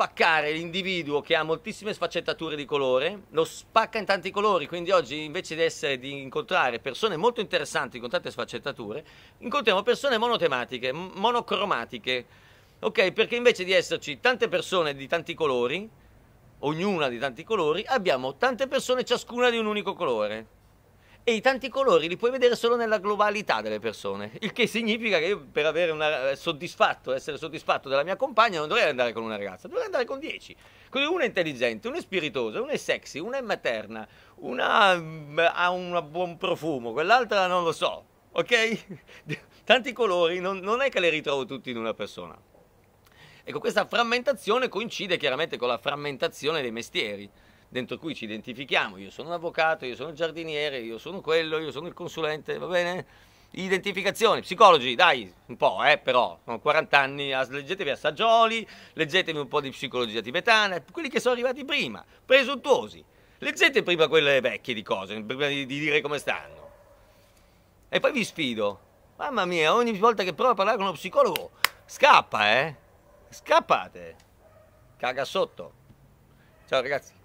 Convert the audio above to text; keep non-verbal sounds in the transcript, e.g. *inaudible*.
spaccare l'individuo che ha moltissime sfaccettature di colore, lo spacca in tanti colori, quindi oggi invece di, essere, di incontrare persone molto interessanti con tante sfaccettature, incontriamo persone monotematiche, monocromatiche, ok? Perché invece di esserci tante persone di tanti colori, ognuna di tanti colori, abbiamo tante persone ciascuna di un unico colore e i tanti colori li puoi vedere solo nella globalità delle persone, il che significa che io per avere una, eh, soddisfatto, essere soddisfatto della mia compagna non dovrei andare con una ragazza, dovrei andare con dieci. Così una è intelligente, una è spiritosa, una è sexy, una è materna, una mm, ha un buon profumo, quell'altra non lo so, ok? *laughs* Tanti colori, non, non è che le ritrovo tutti in una persona. Ecco, questa frammentazione coincide chiaramente con la frammentazione dei mestieri dentro cui ci identifichiamo. Io sono un avvocato, io sono il giardiniere, io sono quello, io sono il consulente, va bene? Identificazione, psicologi, dai, un po', eh, però, sono 40 anni, ah, leggetevi a Saggioli, leggetevi un po' di psicologia tibetana, quelli che sono arrivati prima, presuntuosi. Leggete prima quelle vecchie di cose, prima di, di dire come stanno. E poi vi sfido. Mamma mia, ogni volta che provo a parlare con uno psicologo, scappa, eh? Scappate. Caga sotto. Ciao ragazzi.